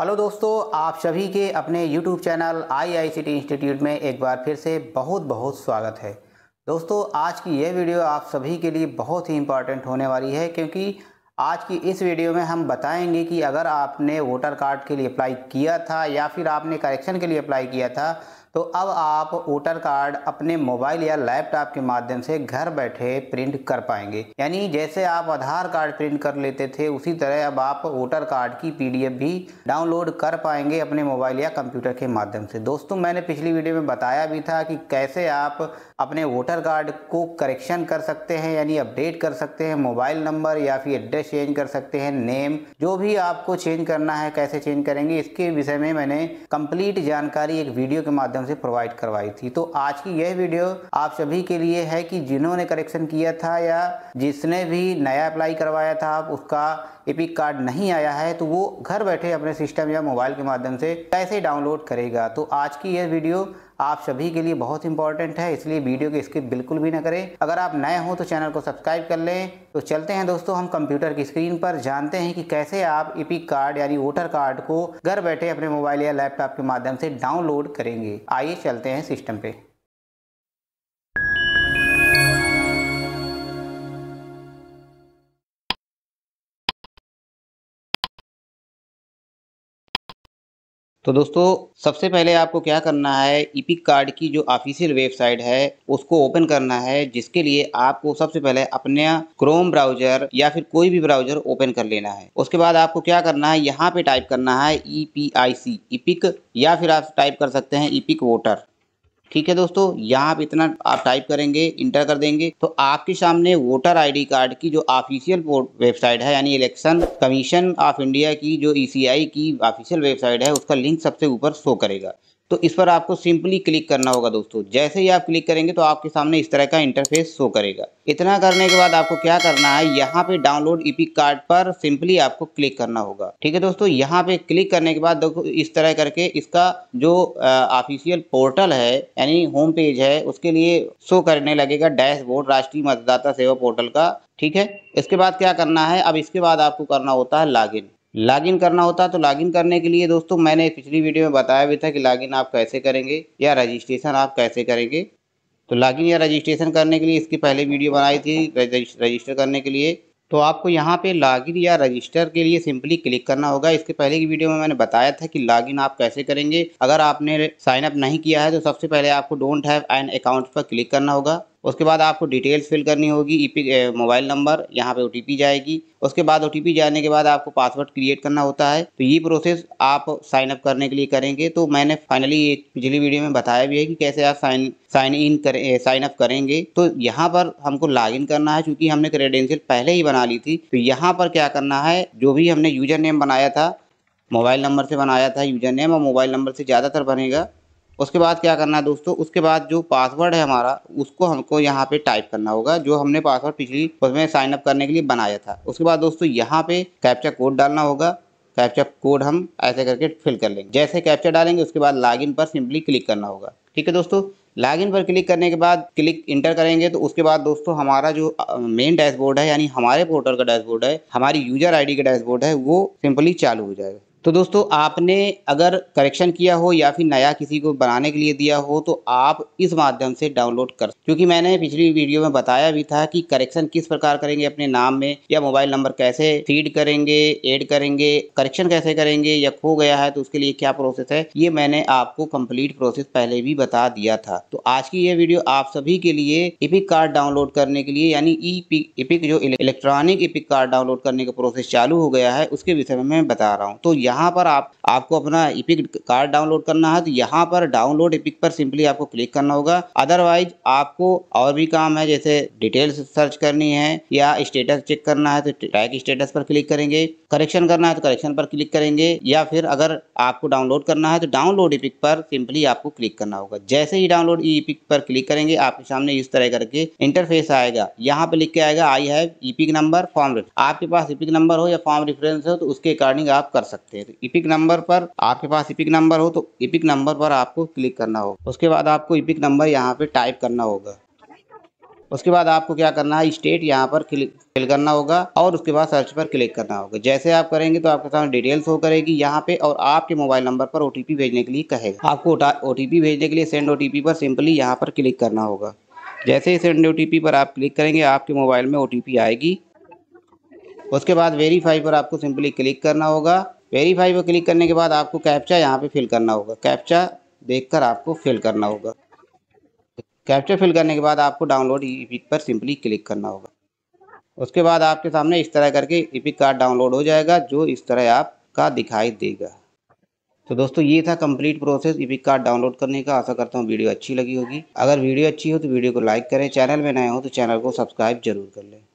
hello दोस्तों आप सभी के अपने यूट्यूब चैनल आईआईसीटी इंस्टीट्यूट में एक बार फिर से बहुत बहुत स्वागत है दोस्तों आज की यह वीडियो आप सभी के लिए बहुत ही इम्पॉर्टेंट होने वाली है क्योंकि आज की इस वीडियो में हम बताएंगे कि अगर आपने वोटर कार्ड के लिए अप्लाई किया था या फिर आपने करेक्शन के लिए अप्लाई किया था तो अब आप वोटर कार्ड अपने मोबाइल या लैपटॉप के माध्यम से घर बैठे प्रिंट कर पाएंगे यानी जैसे आप आधार कार्ड प्रिंट कर लेते थे उसी तरह अब आप वोटर कार्ड की पीडीएफ भी डाउनलोड कर पाएंगे अपने मोबाइल या कंप्यूटर के माध्यम से दोस्तों मैंने पिछली वीडियो में बताया भी था कि कैसे आप अपने वोटर कार्ड को करेक्शन कर सकते हैं यानी अपडेट कर सकते हैं मोबाइल नंबर या फिर एड्रेस चेंज कर सकते हैं नेम जो भी आपको चेंज करना है कैसे चेंज करेंगे इसके विषय में मैंने कंप्लीट जानकारी एक वीडियो के माध्यम माध्यम से प्रोवाइड करवाई थी तो आज की यह वीडियो आप सभी के लिए है कि जिन्होंने करेक्शन किया था या जिसने भी नया अप्लाई करवाया था आप उसका एपिक कार्ड नहीं आया है तो वो घर बैठे अपने सिस्टम या मोबाइल के माध्यम से कैसे डाउनलोड करेगा तो आज की यह वीडियो आप सभी के लिए बहुत इंपॉर्टेंट है इसलिए वीडियो को स्किप बिल्कुल भी ना करें अगर आप नए हो तो चैनल को सब्सक्राइब कर लें तो चलते हैं दोस्तों हम कंप्यूटर की स्क्रीन पर जानते हैं कि कैसे आप इपिक कार्ड यानी वोटर कार्ड को घर बैठे अपने मोबाइल या लैपटॉप के माध्यम से डाउनलोड करेंगे आइए चलते हैं सिस्टम पे तो दोस्तों सबसे पहले आपको क्या करना है ईपिक कार्ड की जो ऑफिशियल वेबसाइट है उसको ओपन करना है जिसके लिए आपको सबसे पहले अपने क्रोम ब्राउजर या फिर कोई भी ब्राउजर ओपन कर लेना है उसके बाद आपको क्या करना है यहाँ पे टाइप करना है E P I C EPIC या फिर आप टाइप कर सकते हैं ईपिक वोटर ठीक है दोस्तों यहाँ आप इतना आप टाइप करेंगे इंटर कर देंगे तो आपके सामने वोटर आईडी कार्ड की जो ऑफिशियल वेबसाइट है यानी इलेक्शन कमीशन ऑफ इंडिया की जो ईसीआई e की ऑफिशियल वेबसाइट है उसका लिंक सबसे ऊपर शो करेगा तो इस पर आपको सिंपली क्लिक करना होगा दोस्तों जैसे ही आप क्लिक करेंगे तो आपके सामने इस तरह का इंटरफेस शो करेगा इतना करने के बाद आपको क्या करना है यहाँ पे डाउनलोड ईपी कार्ड पर सिंपली आपको क्लिक करना होगा ठीक है दोस्तों यहाँ पे क्लिक करने के बाद देखो इस तरह करके इसका जो ऑफिशियल पोर्टल है यानी होम पेज है उसके लिए शो करने लगेगा डैशबोर्ड राष्ट्रीय मतदाता सेवा पोर्टल का ठीक है इसके बाद क्या करना है अब इसके बाद आपको करना होता है लॉग लॉगिन करना होता है तो लॉगिन करने के लिए दोस्तों मैंने पिछली वीडियो में बताया भी था कि लॉगिन आप कैसे करेंगे या रजिस्ट्रेशन आप कैसे करेंगे तो लॉगिन या रजिस्ट्रेशन करने के लिए इसकी पहले वीडियो बनाई थी रजिस्टर करने के लिए तो आपको यहाँ पे लॉगिन या रजिस्टर के लिए सिंपली क्लिक करना होगा इसके पहले की वीडियो में मैंने बताया था कि लॉगिन आप कैसे करेंगे अगर आपने साइन अप नहीं किया है तो सबसे पहले आपको डोंट हैव एन अकाउंट पर क्लिक करना होगा उसके बाद आपको डिटेल्स फिल करनी होगी ई मोबाइल नंबर यहाँ पे ओ जाएगी उसके बाद ओ जाने के बाद आपको पासवर्ड क्रिएट करना होता है तो ये प्रोसेस आप साइन अप करने के लिए करेंगे तो मैंने फाइनली एक पिछली वीडियो में बताया भी है कि कैसे आप साइन साइन इन करें साइन अप करेंगे तो यहाँ पर हमको लॉग इन करना है चूंकि हमने क्रेडेंशियल पहले ही बना ली थी तो यहाँ पर क्या करना है जो भी हमने यूजर नेम बनाया था मोबाइल नंबर से बनाया था यूजर नेम और मोबाइल नंबर से ज़्यादातर बनेगा उसके बाद क्या करना है दोस्तों उसके बाद जो पासवर्ड है हमारा उसको हमको यहाँ पे टाइप करना होगा जो हमने पासवर्ड पिछली उसमें साइन अप करने के लिए बनाया था उसके बाद दोस्तों यहाँ पे कैप्चा कोड डालना होगा कैप्चा कोड हम ऐसे करके फिल कर लेंगे जैसे कैप्चा डालेंगे उसके बाद लॉगिन पर सिंपली क्लिक करना होगा ठीक है दोस्तों लॉगिन पर क्लिक करने के बाद क्लिक इंटर करेंगे तो उसके बाद दोस्तों हमारा जो मेन डैशबोर्ड है यानी हमारे पोर्टल का डैशबोर्ड है हमारी यूजर आईडी का डैशबोर्ड है वो सिंपली चालू हो जाएगा तो दोस्तों आपने अगर करेक्शन किया हो या फिर नया किसी को बनाने के लिए दिया हो तो आप इस माध्यम से डाउनलोड कर क्योंकि मैंने पिछली वीडियो में बताया भी था कि करेक्शन किस प्रकार करेंगे अपने नाम में या मोबाइल नंबर कैसे फीड करेंगे एड करेंगे करेक्शन कैसे करेंगे या खो गया है तो उसके लिए क्या प्रोसेस है ये मैंने आपको कम्प्लीट प्रोसेस पहले भी बता दिया था तो आज की ये वीडियो आप सभी के लिए इपिक कार्ड डाउनलोड करने के लिए यानी ई e इपिक जो इलेक्ट्रॉनिक इपिक कार्ड डाउनलोड करने का प्रोसेस चालू हो गया है उसके विषय में मैं बता रहा हूँ तो यहाँ पर आप आपको अपना इपिक कार्ड डाउनलोड करना है तो यहाँ पर डाउनलोड इपिक पर सिंपली आपको क्लिक करना होगा अदरवाइज आपको और भी काम है जैसे डिटेल्स सर्च करनी है या स्टेटस चेक करना है तो ट्रैक स्टेटस पर क्लिक करेंगे करेक्शन करना है तो करेक्शन पर क्लिक करेंगे या फिर अगर आपको डाउनलोड करना है तो डाउनलोड इपिक पर सिंपली आपको क्लिक करना होगा जैसे ही डाउनलोड इपिक पर क्लिक करेंगे आपके सामने इस तरह करके इंटरफेस आएगा यहाँ पर लिख के आएगा I have e number form आपके पास इपिक नंबर हो या फॉर्म रिफरेंस हो तो उसके अकॉर्डिंग आप कर सकते हैं हैं तो इपिक नंबर पर आपके पास इपिक नंबर हो तो इपिक नंबर पर आपको क्लिक करना होगा उसके बाद आपको इपिक नंबर यहाँ पे टाइप करना होगा उसके बाद आपको क्या करना है स्टेट यहाँ पर क्लिक फिल करना होगा और उसके बाद सर्च पर क्लिक करना होगा जैसे आप करेंगे तो आपके सामने डिटेल्स हो करेगी यहाँ पे और आपके मोबाइल नंबर पर ओटीपी भेजने के लिए कहेगा आपको ओटीपी भेजने के लिए सेंड ओटीपी पर सिंपली यहाँ पर क्लिक करना होगा जैसे ही सेंड ओटीपी पर आप क्लिक करेंगे आपके मोबाइल में ओटीपी आएगी उसके बाद वेरीफाई पर आपको सिंपली क्लिक करना होगा वेरीफाई पर क्लिक करने के बाद आपको कैप्चा यहाँ पे फिल करना होगा कैप्चा देखकर आपको फिल करना होगा कैप्चा फिल करने के बाद आपको डाउनलोड ईपिक पर सिंपली क्लिक करना होगा उसके बाद आपके सामने इस तरह करके ईपिक कार्ड डाउनलोड हो जाएगा जो इस तरह आपका दिखाई देगा तो दोस्तों ये था complete process EPIC card download करने का आशा करता हूँ वीडियो अच्छी लगी होगी अगर वीडियो अच्छी हो तो वीडियो को लाइक करें चैनल में नए हो तो चैनल को सब्सक्राइब जरूर कर लें